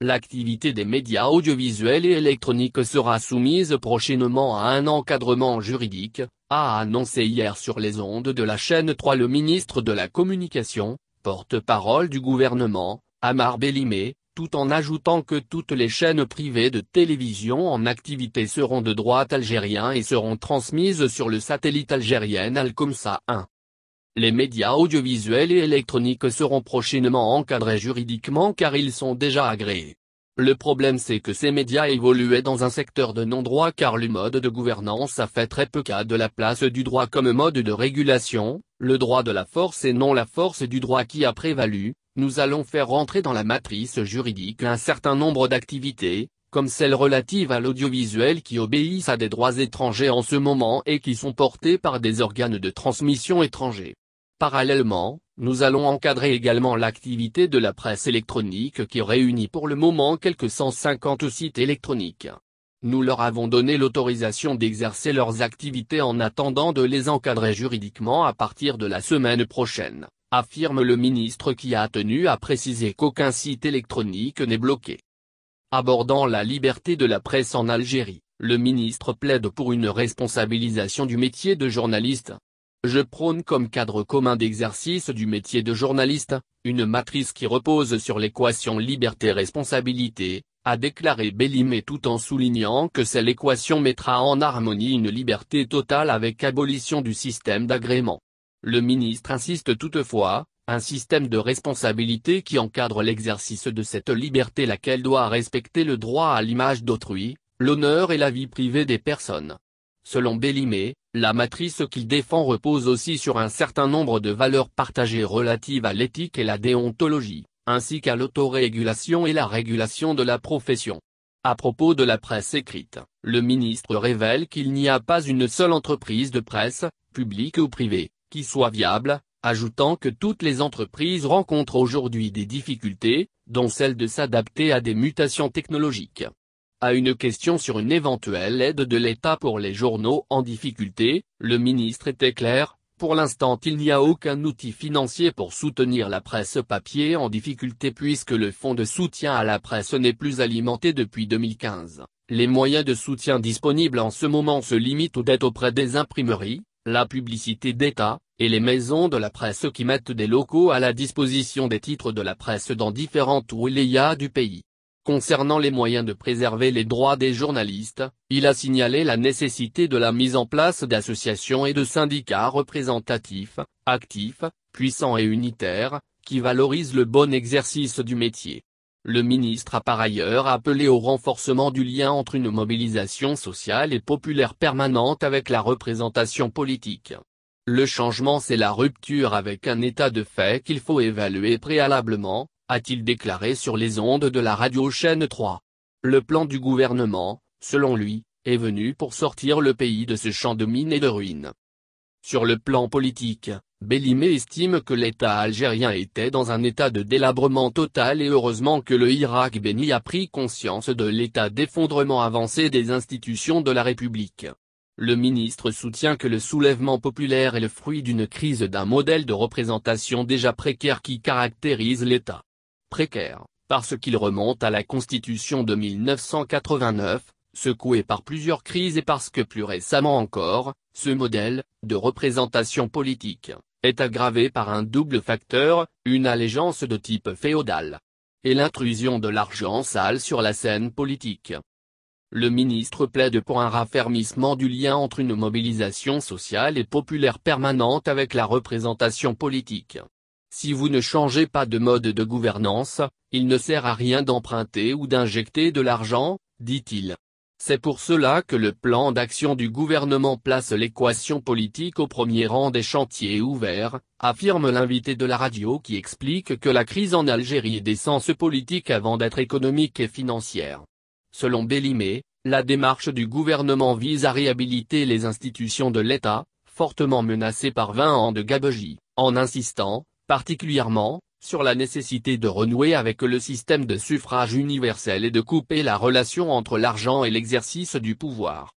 l'activité des médias audiovisuels et électroniques sera soumise prochainement à un encadrement juridique, a annoncé hier sur les ondes de la chaîne 3 le ministre de la Communication, porte-parole du gouvernement, Amar Bellimé, tout en ajoutant que toutes les chaînes privées de télévision en activité seront de droit algérien et seront transmises sur le satellite algérien Alcomsa 1. Les médias audiovisuels et électroniques seront prochainement encadrés juridiquement car ils sont déjà agréés. Le problème c'est que ces médias évoluaient dans un secteur de non-droit car le mode de gouvernance a fait très peu cas de la place du droit comme mode de régulation, le droit de la force et non la force du droit qui a prévalu, nous allons faire rentrer dans la matrice juridique un certain nombre d'activités, comme celles relatives à l'audiovisuel qui obéissent à des droits étrangers en ce moment et qui sont portées par des organes de transmission étrangers. Parallèlement, nous allons encadrer également l'activité de la presse électronique qui réunit pour le moment quelques 150 sites électroniques. Nous leur avons donné l'autorisation d'exercer leurs activités en attendant de les encadrer juridiquement à partir de la semaine prochaine, affirme le ministre qui a tenu à préciser qu'aucun site électronique n'est bloqué. Abordant la liberté de la presse en Algérie, le ministre plaide pour une responsabilisation du métier de journaliste, je prône comme cadre commun d'exercice du métier de journaliste, une matrice qui repose sur l'équation liberté-responsabilité, a déclaré Bellimé tout en soulignant que cette équation mettra en harmonie une liberté totale avec abolition du système d'agrément. Le ministre insiste toutefois, un système de responsabilité qui encadre l'exercice de cette liberté laquelle doit respecter le droit à l'image d'autrui, l'honneur et la vie privée des personnes. Selon Bellimé, la matrice qu'il défend repose aussi sur un certain nombre de valeurs partagées relatives à l'éthique et la déontologie, ainsi qu'à l'autorégulation et la régulation de la profession. À propos de la presse écrite, le ministre révèle qu'il n'y a pas une seule entreprise de presse, publique ou privée, qui soit viable, ajoutant que toutes les entreprises rencontrent aujourd'hui des difficultés, dont celle de s'adapter à des mutations technologiques. À une question sur une éventuelle aide de l'État pour les journaux en difficulté, le ministre était clair, pour l'instant il n'y a aucun outil financier pour soutenir la presse papier en difficulté puisque le fonds de soutien à la presse n'est plus alimenté depuis 2015. Les moyens de soutien disponibles en ce moment se limitent aux dettes auprès des imprimeries, la publicité d'État, et les maisons de la presse qui mettent des locaux à la disposition des titres de la presse dans différentes wilayas du pays. Concernant les moyens de préserver les droits des journalistes, il a signalé la nécessité de la mise en place d'associations et de syndicats représentatifs, actifs, puissants et unitaires, qui valorisent le bon exercice du métier. Le ministre a par ailleurs appelé au renforcement du lien entre une mobilisation sociale et populaire permanente avec la représentation politique. Le changement c'est la rupture avec un état de fait qu'il faut évaluer préalablement, a-t-il déclaré sur les ondes de la radio chaîne 3. Le plan du gouvernement, selon lui, est venu pour sortir le pays de ce champ de mines et de ruines. Sur le plan politique, Bélimé estime que l'État algérien était dans un état de délabrement total et heureusement que le Irak béni a pris conscience de l'état d'effondrement avancé des institutions de la République. Le ministre soutient que le soulèvement populaire est le fruit d'une crise d'un modèle de représentation déjà précaire qui caractérise l'État précaire, parce qu'il remonte à la Constitution de 1989, secoué par plusieurs crises et parce que plus récemment encore, ce modèle, de représentation politique, est aggravé par un double facteur, une allégeance de type féodal et l'intrusion de l'argent sale sur la scène politique. Le ministre plaide pour un raffermissement du lien entre une mobilisation sociale et populaire permanente avec la représentation politique. Si vous ne changez pas de mode de gouvernance, il ne sert à rien d'emprunter ou d'injecter de l'argent, dit-il. C'est pour cela que le plan d'action du gouvernement place l'équation politique au premier rang des chantiers ouverts, affirme l'invité de la radio qui explique que la crise en Algérie est d'essence politique avant d'être économique et financière. Selon Bélimé, la démarche du gouvernement vise à réhabiliter les institutions de l'État, fortement menacées par 20 ans de gabegie, en insistant, particulièrement, sur la nécessité de renouer avec le système de suffrage universel et de couper la relation entre l'argent et l'exercice du pouvoir.